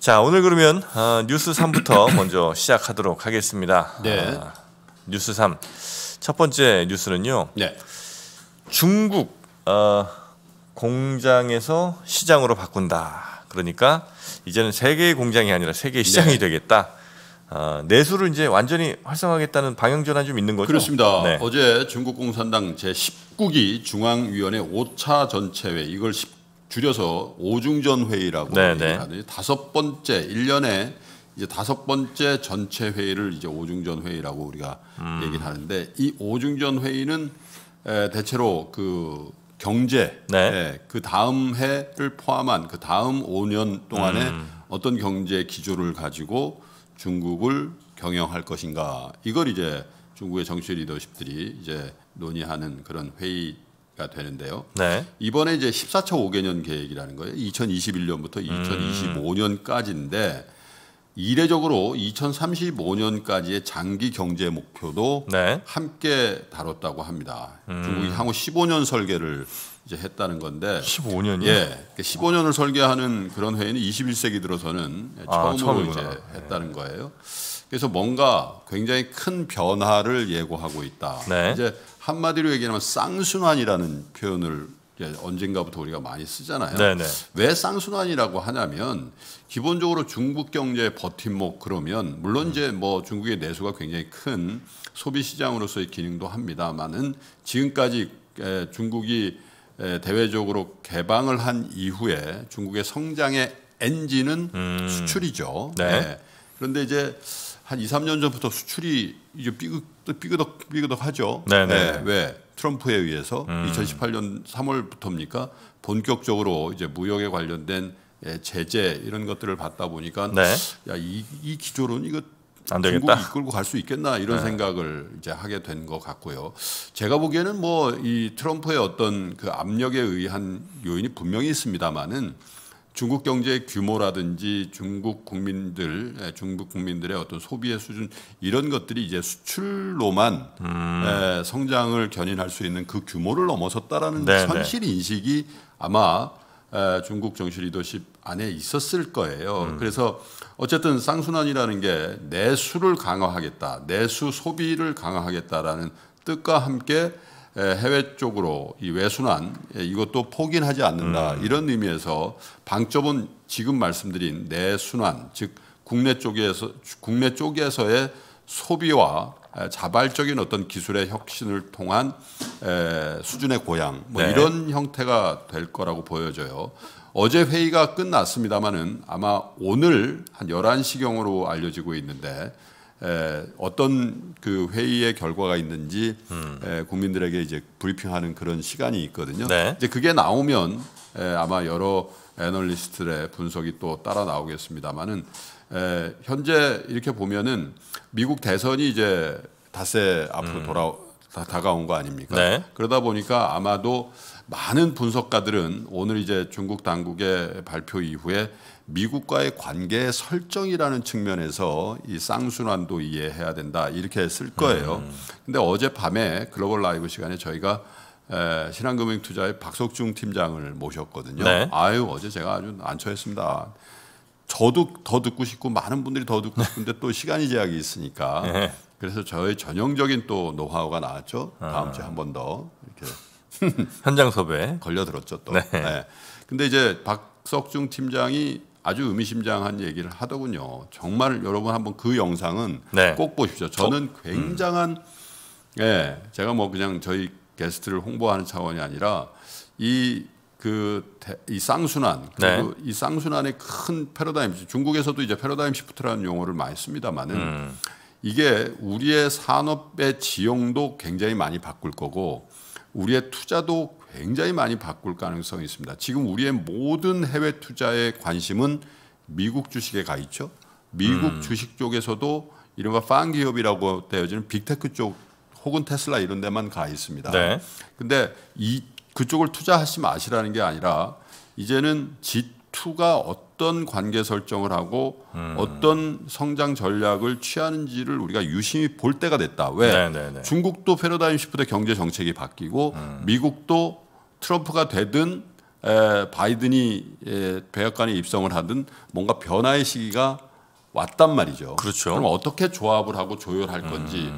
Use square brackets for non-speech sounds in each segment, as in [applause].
자, 오늘 그러면 어, 뉴스 3부터 [coughs] 먼저 시작하도록 하겠습니다. 네. 어, 뉴스 3. 첫 번째 뉴스는요. 네. 중국 어, 공장에서 시장으로 바꾼다. 그러니까 이제는 세계의 공장이 아니라 세계의 시장이 네. 되겠다. 어, 내수를 이제 완전히 활성화하겠다는 방향 전환 좀 있는 거죠? 그렇습니다. 네. 어제 중국 공산당 제 19기 중앙위원회 5차 전체회 이걸 줄여서 오중전 회의라고 네, 네. 하는데 다섯 번째 일년에 이제 다섯 번째 전체 회의를 이제 오중전 회의라고 우리가 음. 얘기를 하는데 이 오중전 회의는 에, 대체로 그 경제 네. 예, 그 다음 해를 포함한 그 다음 5년 동안에 음. 어떤 경제 기조를 가지고 중국을 경영할 것인가 이걸 이제 중국의 정치 리더십들이 이제 논의하는 그런 회의 가 되는데요. 네. 이번에 이제 14차 5개년 계획이라는 거예요. 2021년부터 음. 2025년까지인데 이례적으로 2035년까지의 장기 경제 목표도 네. 함께 다뤘다고 합니다. 음. 중국이 향후 15년 설계를 이제 했다는 건데 15년이요? 예, 15년을 그 설계하는 그런 회의는 21세기 들어서는 아, 처음으로 처음이구나. 이제 했다는 거예요. 그래서 뭔가 굉장히 큰 변화를 예고하고 있다. 네. 이제 한마디로 얘기하면 쌍순환이라는 표현을 언젠가부터 우리가 많이 쓰잖아요. 네네. 왜 쌍순환이라고 하냐면 기본적으로 중국 경제의 버팀목 그러면 물론 이제 뭐 중국의 내수가 굉장히 큰 소비 시장으로서의 기능도 합니다만은 지금까지 중국이 대외적으로 개방을 한 이후에 중국의 성장의 엔진은 음. 수출이죠. 네. 네. 그런데 이제 한 2, 3년 전부터 수출이 이제 삐그덕 삐그덕 삐그덕 하죠. 네네. 네, 왜? 트럼프에 의해서 음. 2018년 3월부터입니까? 본격적으로 이제 무역에 관련된 예, 제재 이런 것들을 받다 보니까 네. 야이 이기조로는 이거 안 되겠다. 중국이 이끌고 갈 수 있겠나 이런 네. 생각을 이제 하게 된 것 같고요. 제가 보기에는 뭐 이 트럼프의 어떤 그 압력에 의한 요인이 분명히 있습니다만은 중국 경제의 규모라든지 중국 국민들, 예, 중국 국민들의 어떤 소비의 수준 이런 것들이 이제 수출로만 음. 예, 성장을 견인할 수 있는 그 규모를 넘어섰다라는 네네. 네. 현실 인식이 아마 예, 중국 정실 리더십 안에 있었을 거예요. 음. 그래서 어쨌든 쌍순환이라는 게 내수를 강화하겠다, 내수 소비를 강화하겠다라는 뜻과 함께 해외 쪽으로 이 외순환 이것도 포기하지 않는다 음. 이런 의미에서 방점은 지금 말씀드린 내순환 즉 국내 쪽에서 국내 쪽에서의 소비와 자발적인 어떤 기술의 혁신을 통한 수준의 고양 뭐 네. 이런 형태가 될 거라고 보여져요. 어제 회의가 끝났습니다마는 아마 오늘 한 11시경으로 알려지고 있는데 에, 어떤 그 회의의 결과가 있는지 음. 에, 국민들에게 이제 브리핑하는 그런 시간이 있거든요. 네. 이제 그게 나오면 에, 아마 여러 애널리스트들의 분석이 또 따라 나오겠습니다만은 현재 이렇게 보면은 미국 대선이 이제 닷새 앞으로 음. 돌아 다, 가온거 아닙니까? 네. 그러다 보니까 아마도 많은 분석가들은 오늘 이제 중국 당국의 발표 이후에 미국과의 관계 설정이라는 측면에서 이 쌍순환도 이해해야 된다 이렇게 쓸 거예요. 음. 근데 어젯밤에 글로벌 라이브 시간에 저희가 에, 신한금융투자의 박석중 팀장을 모셨거든요. 네. 아유 어제 제가 아주 난처했습니다 저도 더 듣고 싶고 많은 분들이 더 듣고 네. 싶은데 또 시간이 제약이 있으니까 네. 그래서 저의 전형적인 또 노하우가 나왔죠. 다음 주에 아. 한번 더 이렇게 [laughs] 현장 섭외 걸려들었죠 또. 네. 네. 근데 이제 박석중 팀장이 아주 의미심장한 얘기를 하더군요. 정말 여러분 한번 그 영상은 네. 꼭 보십시오. 저는 어? 음. 굉장한 음. 예, 제가 뭐 그냥 저희 게스트를 홍보하는 차원이 아니라 이 그이 그 쌍순환 그이 네. 쌍순환의 큰 패러다임 중국에서도 이제 패러다임 시프트라는 용어를 많이 씁니다만은 음. 이게 우리의 산업의 지형도 굉장히 많이 바꿀 거고 우리의 투자도 굉장히 많이 바꿀 가능성이 있습니다. 지금 우리의 모든 해외 투자의 관심은 미국 주식에 가 있죠. 미국 음. 주식 쪽에서도 이른바 판 기업이라고 되어지는 빅테크 쪽 혹은 테슬라 이런 데만 가 있습니다. 네. 근데 이 그쪽을 투자하지 마시라는 게 아니라 이제는 G2가 어떤 어떤 관계 설정을 하고 음. 어떤 성장 전략을 취하는지를 우리가 유심히 볼 때가 됐다. 왜 네네네. 네, 네. 중국도 패러다임 시프트 경제 정책이 바뀌고 음. 미국도 트럼프가 되든 에, 바이든이 에, 백악관에 입성을 하든 뭔가 변화의 시기가 왔단 말이죠. 그렇죠. 그럼 어떻게 조합을 하고 조율할 음. 건지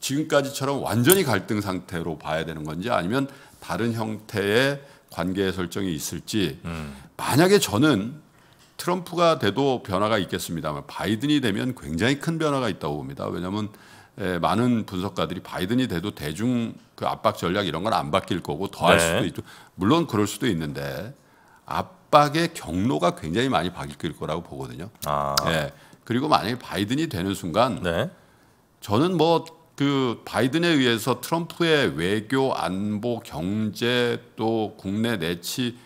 지금까지처럼 완전히 갈등 상태로 봐야 되는 건지 아니면 다른 형태의 관계 설정이 있을지 음. 만약에 저는 트럼프가 돼도 변화가 있겠습니다만 바이든이 되면 굉장히 큰 변화가 있다고 봅니다. 왜냐하면 많은 분석가들이 바이든이 돼도 대중 그 압박 전략 이런 건 안 바뀔 거고 더할 네. 수도 있죠. 물론 그럴 수도 있는데 압박의 경로가 굉장히 많이 바뀔 거라고 보거든요. 아. 예. 그리고 만약에 바이든이 되는 순간 네. 저는 뭐 그 바이든에 의해서 트럼프의 외교 안보 경제 또 국내 내치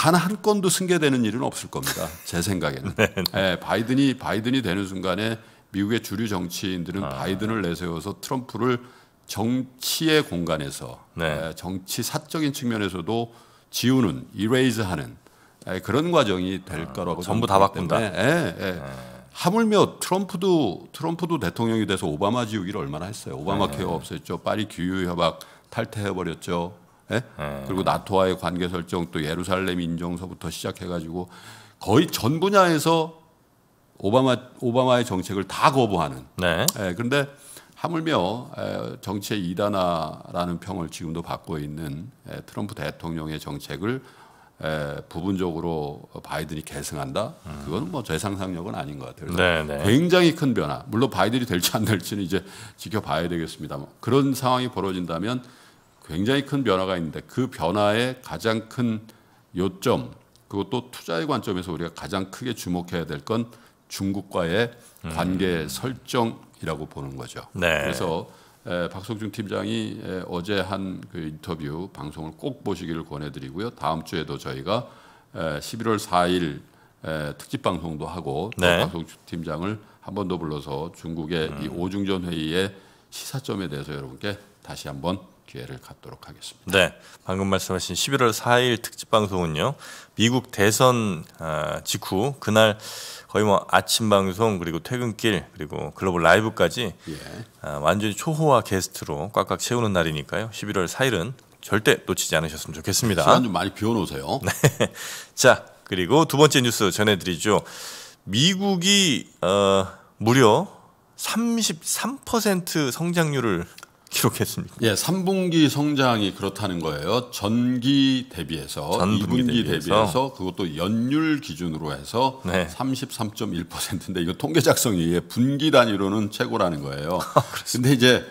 단한 건도 승계되는 일은 없을 겁니다. 제 생각에는. [laughs] 네, 네. 네, 바이든이 바이든이 되는 순간에 미국의 주류 정치인들은 아. 바이든을 내세워서 트럼프를 정치의 공간에서 네. 예, 정치 사적인 측면에서도 지우는 이레이즈하는 예, 그런 과정이 될 아, 거라고 전부 다 바꾼다. 예, 예. 아. 하물며 트럼프도 트럼프도 대통령이 돼서 오바마 지우기를 얼마나 했어요. 오바마 케어 네. 없앴죠. 파리 규유 협약 탈퇴해 버렸죠. 예? 음. 그리고 나토와의 관계 설정 또 예루살렘 인정서부터 시작해가지고 거의 전 분야에서 오바마 오바마의 정책을 다 거부하는. 네. 예, 그런데 하물며 정치의 이단화라는 평을 지금도 받고 있는 트럼프 대통령의 정책을 부분적으로 바이든이 계승한다? 음. 그건 뭐제 상상력은 아닌 것 같아요. 네네. 네. 굉장히 큰 변화. 물론 바이든이 될지 안 될지는 이제 지켜봐야 되겠습니다 그런 상황이 벌어진다면 굉장히 큰 변화가 있는데 그 변화의 가장 큰 요점 그것도 투자의 관점에서 우리가 가장 크게 주목해야 될 건 중국과의 음. 관계 음. 설정이라고 보는 거죠. 네. 그래서 박석중 팀장이 어제 한 그 인터뷰 방송을 꼭 보시기를 권해드리고요. 다음 주에도 저희가 11월 4일 특집 방송도 하고 네. 박석중 팀장을 한 번 더 불러서 중국의 음. 이 오중전 회의의 시사점에 대해서 여러분께 다시 한번 기회를 갖도록 하겠습니다. 네, 방금 말씀하신 11월 4일 특집 방송은요. 미국 대선 아, 직후 그날 거의 뭐 아침 방송 그리고 퇴근길 그리고 글로벌 라이브까지 예. 아, 완전히 초호화 게스트로 꽉꽉 채우는 날이니까요. 11월 4일은 절대 놓치지 않으셨으면 좋겠습니다. 시간 좀 많이 비워놓으세요. [laughs] 네. 자, 그리고 두 번째 뉴스 전해드리죠. 미국이 어, 무려 33% 성장률을 기록했습니다. 예, 3분기 성장이 그렇다는 거예요. 전기 대비해서 전분기 2분기 대비해서. 대비해서. 그것도 연율 기준으로 해서 네. 33.1%인데 이거 통계 작성이 분기 단위로는 최고라는 거예요. [laughs] 아, 근데 이제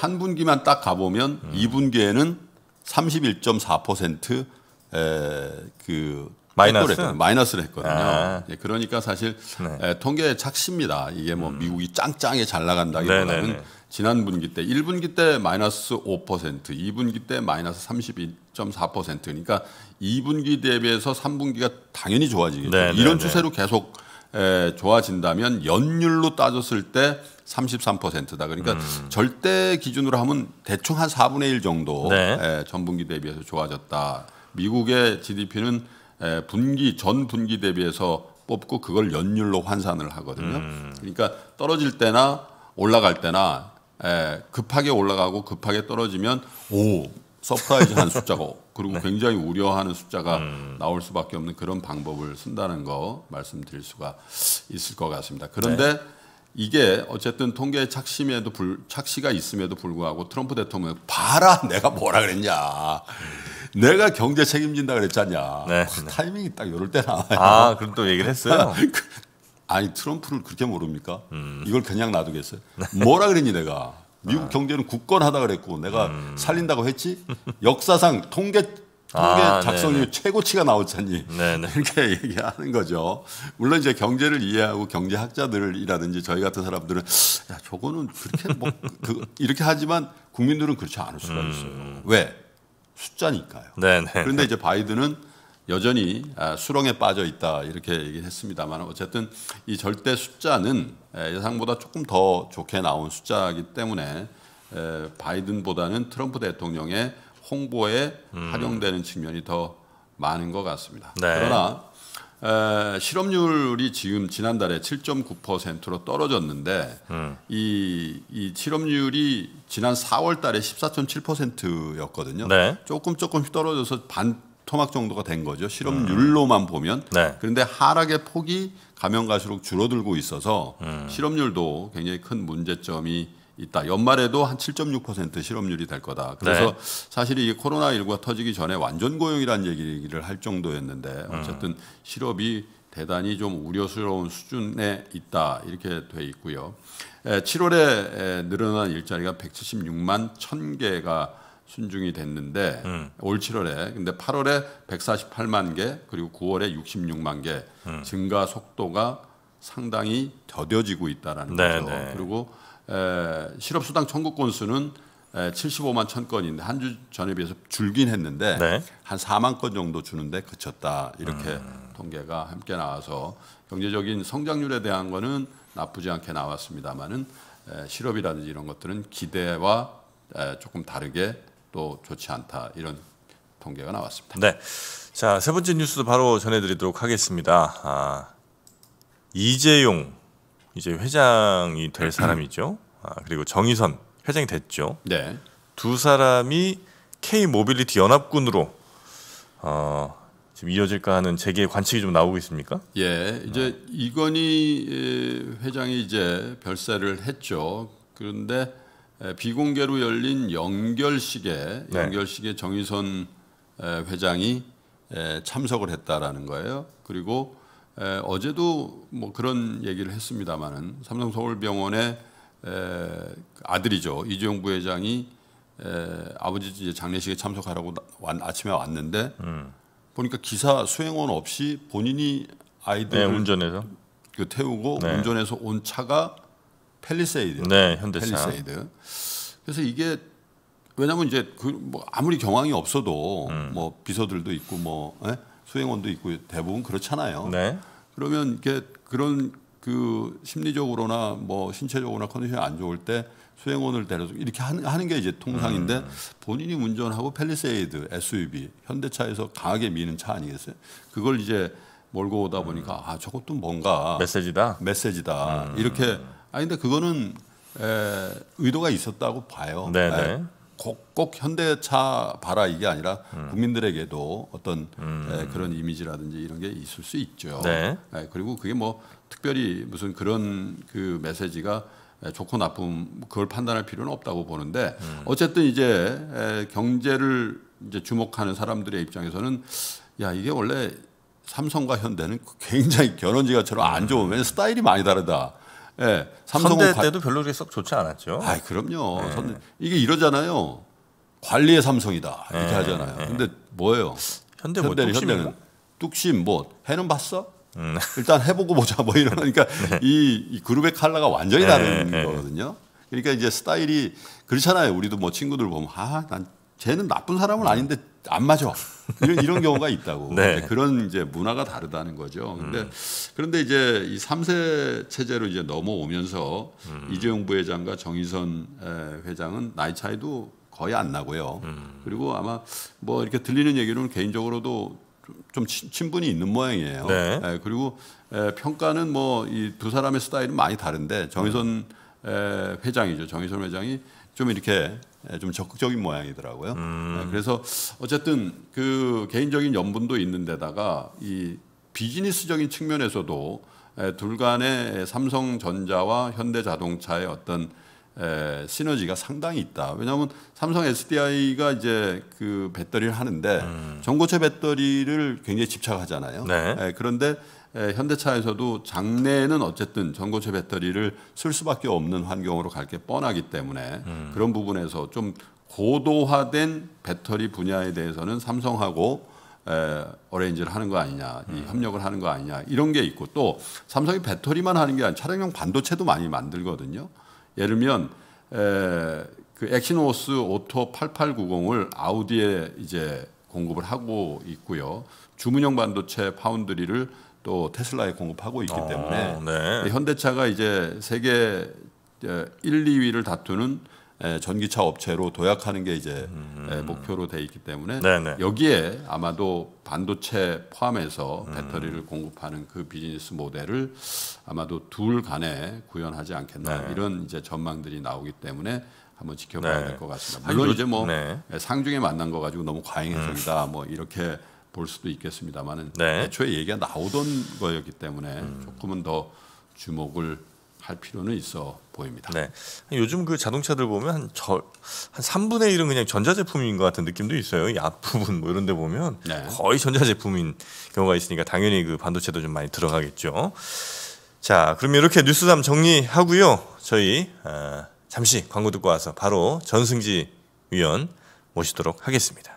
한 분기만 딱 가보면 음. 2분기에는 31.4%그 마이너스 했거든요. 마이너스를 했거든요. 아. 예, 그러니까 사실 네. 통계의 착시입니다. 이게 뭐 음. 미국이 짱짱에 잘 나간다기보다는 네, 네네네. 지난 분기 때 1분기 때 마이너스 5%, 2분기 때 마이너스 32.4% 그러니까 2분기 대비해서 3분기가 당연히 좋아지겠죠. 네, 네 이런 네. 추세로 계속 에, 좋아진다면 연율로 따졌을 때 33%다. 그러니까 음. 절대 기준으로 하면 대충 한 4분의 1 정도 네. 에, 전분기 대비해서 좋아졌다. 미국의 GDP는 에, 분기 전 분기 대비해서 뽑고 그걸 연율로 환산을 하거든요. 음. 그러니까 떨어질 때나 올라갈 때나 에, 예, 급하게 올라가고 급하게 떨어지면 오 서프라이즈 한숫자고 [laughs] 그리고 네. 굉장히 우려하는 숫자가 음. 나올 수밖에 없는 그런 방법을 쓴다는 거 말씀드릴 수가 있을 것 같습니다. 그런데 네. 이게 어쨌든 통계 착심에도 불, 착시가 있음에도 불구하고 트럼프 대통령 봐라 내가 뭐라 그랬냐 내가 경제 책임진다 그랬잖냐 네. 네. 그 타이밍이 딱 이럴 때 나와요. 아 그럼 또 얘기를 했어요. [laughs] 그 아니 트럼프를 그렇게 모릅니까? 음. 이걸 그냥 놔두겠어요? 뭐라 그랬니 내가? 미국 아. 경제는 굳건하다 그랬고 내가 음. 살린다고 했지? 역사상 통계 통계 아, 작성률 최고치가 나오잖니 네네. 이렇게 [laughs] 얘기하는 거죠. 물론 이제 경제를 이해하고 경제학자들이라든지 저희 같은 사람들은 야 저거는 그렇게 뭐 [laughs] 그, 이렇게 하지만 국민들은 그렇지 않을 수가 음. 있어요. 왜 숫자니까요. 네네. 그런데 이제 바이든은 여전히 아, 수렁에 빠져 있다 이렇게 얘기했습니다만 어쨌든 이 절대 숫자는 예상보다 조금 더 좋게 나온 숫자이기 때문에 바이든보다는 트럼프 대통령의 홍보에 음. 활용되는 측면이 더 많은 것 같습니다. 네. 그러나 에, 실업률이 지금 지난달에 7.9%로 떨어졌는데 음. 이, 이 실업률이 지난 4월달에 14.7%였거든요. 네. 조금 조금씩 떨어져서 반 토막 정도가 된 거죠. 실업률로만 음. 보면. 네. 그런데 하락의 폭이 가면 갈수록 줄어들고 있어서 음. 실업률도 굉장히 큰 문제점이 있다. 연말에도 한 7.6% 실업률이 될 거다. 네. 그래서 네. 사실 이 코로나 19가 터지기 전에 완전 고용이라는 얘기를 할 정도였는데 어쨌든 음. 실업이 대단히 좀 우려스러운 수준에 있다 이렇게 돼 있고요. 7월에 늘어난 일자리가 176만 1,000개가 순중이 됐는데 음. 올 7월에 근데 8월에 148만 개 그리고 9월에 66만 개 음. 증가 속도가 상당히 더뎌지고 있다라는 네네. 거죠. 네. 그리고 에, 실업수당 청구 건수는 에, 75만 천 건인데 한 주 전에 비해서 줄긴 했는데 네. 한 4만 건 정도 주는데 그쳤다 이렇게 음. 통계가 함께 나와서 경제적인 성장률에 대한 거는 나쁘지 않게 나왔습니다만은 실업이라든지 이런 것들은 기대와 에, 조금 다르게 또 좋지 않다 이런 통계가 나왔습니다. 네. 자, 세 번째 뉴스도 바로 전해드리도록 하겠습니다. 아, 이재용 이제 회장이 될 사람이죠. 아, 그리고 정의선 회장이 됐죠. 네. 두 사람이 K 모빌리티 연합군으로 어, 지금 이어질까 하는 재계 관측이 좀 나오고 있습니까? 예, 이제 이건희 회장이 이제 별세를 했죠. 그런데 비공개로 열린 연결식에 네. 연결식에 정의선 회장이 참석을 했다라는 거예요. 그리고 어제도 뭐 그런 얘기를 했습니다만은 삼성서울병원의 아들이죠 이재용 부회장이 아버지 이제 장례식에 참석하라고 아침에 왔는데 음. 보니까 기사 수행원 없이 본인이 아이들 네, 운전해서 그 태우고 네. 운전해서 온 차가 펠리세이드. 네, 현대차. 펠리세이드. 그래서 이게 왜냐면 이제 그뭐 아무리 경황이 없어도 음. 뭐 비서들도 있고 뭐 예? 수행원도 있고 대부분 그렇잖아요. 네. 그러면 이게 그런 그 심리적으로나 뭐 신체적으로나 컨디션이 안 좋을 때 수행원을 데려서 이렇게 하는, 하는 게 이제 통상인데 음. 본인이 운전하고 펠리세이드 SUV 현대차에서 강하게 미는 차 아니겠어요? 그걸 이제 몰고 오다 보니까 음. 아 저것도 뭔가 메시지다. 메시지다. 음. 이렇게 아니 근데 그거는 에, 의도가 있었다고 봐요. 네네. 에, 네. 꼭, 꼭 현대차 봐라 이게 아니라 음. 국민들에게도 어떤 음. 에, 그런 이미지라든지 이런 게 있을 수 있죠. 네. 에, 그리고 그게 뭐 특별히 무슨 그런 그 메시지가 에, 좋고 나쁨 그걸 판단할 필요는 없다고 보는데 음. 어쨌든 이제 에, 경제를 이제 주목하는 사람들의 입장에서는 야 이게 원래 삼성과 현대는 굉장히 결혼지가처럼 안 좋으면 음. 스타일이 많이 다르다. 예, 삼성은 선대 때도 별로 그렇게 썩 좋지 않았죠. 아, 그럼요. 예. 선대... 이게 이러잖아요. 관리의 삼성이다 이렇게 예. 하잖아요. 예. 근데 뭐예요? 현대 뭐 현대는 현대는 뚝심 뭐 해는 봤어? 음. [laughs] 일단 해보고 보자 뭐 이러니까 네. 이, 이, 그룹의 칼라가 완전히 예, 다른 네. 거거든요. 그러니까 이제 스타일이 그렇잖아요. 우리도 뭐 친구들 보면 아난 쟤는 나쁜 사람은 음. 아닌데 안 맞아. 이런 이런 경우가 있다고. 네. 그런 이제 문화가 다르다는 거죠. 그런데 음. 그런데 이제 이 3세 체제로 이제 넘어오면서 음. 이재용 부회장과 정의선 회장은 나이 차이도 거의 안 나고요. 음. 그리고 아마 뭐 이렇게 들리는 얘기로는 개인적으로도 좀 친분이 있는 모양이에요. 네. 예, 그리고 에, 평가는 뭐 이 두 사람의 스타일은 많이 다른데 정의선 음. 에, 회장이죠. 정의선 회장이 좀 이렇게 예, 좀 적극적인 모양이더라고요. 예, 음. 그래서 어쨌든 그 개인적인 연분도 있는데다가 이 비즈니스적인 측면에서도 예, 둘 간의 삼성전자와 현대자동차의 어떤 에, 시너지가 상당히 있다. 왜냐하면 삼성 SDI가 이제 그 배터리를 하는데 음. 전고체 배터리를 굉장히 집착하잖아요. 네. 그런데 예, 현대차에서도 장내에는 어쨌든 전고체 배터리를 쓸 수밖에 없는 환경으로 갈 게 뻔하기 때문에 음. 그런 부분에서 좀 고도화된 배터리 분야에 대해서는 삼성하고 에, 예, 어레인지를 하는 거 아니냐, 이 음. 협력을 하는 거 아니냐 이런 게 있고 또 삼성이 배터리만 하는 게 아니라 차량용 반도체도 많이 만들거든요. 예를 들면 에, 예, 그 엑시노스 오토 8890을 아우디에 이제 공급을 하고 있고요. 주문형 반도체 파운드리를 또 테슬라에 공급하고 있기 아, 때문에 네. 현대차가 이제 세계 1, 예, 2위를 다투는 예, 전기차 업체로 도약하는 게 이제 음. 예, 목표로 돼 있기 때문에 네네. 네. 여기에 아마도 반도체 포함해서 음. 배터리를 음. 공급하는 그 비즈니스 모델을 아마도 둘 간에 구현하지 않겠나 네. 이런 이제 전망들이 나오기 때문에 한번 지켜봐야 네. 될것 같습니다. 물론 아니, 이제 뭐 네. 상중에 만난 거 가지고 너무 과잉 해석이다 음. 뭐 이렇게 볼 수도 있겠습니다만은 네. 애초에 얘기가 나오던 거였기 때문에 음. 조금은 더 주목을 할 필요는 있어 보입니다. 네. 요즘 그 자동차들 보면 한, 저, 한삼분의일은 그냥 전자제품인 것 같은 느낌도 있어요. 이 앞부분 뭐 이런 데 보면 네. 거의 전자제품인 경우가 있으니까 당연히 그 반도체도 좀 많이 들어가겠죠. 자, 그러면 이렇게 뉴스담 정리하고요. 저희 어, 잠시 광고 듣고 와서 바로 전승지 위원 모시도록 하겠습니다.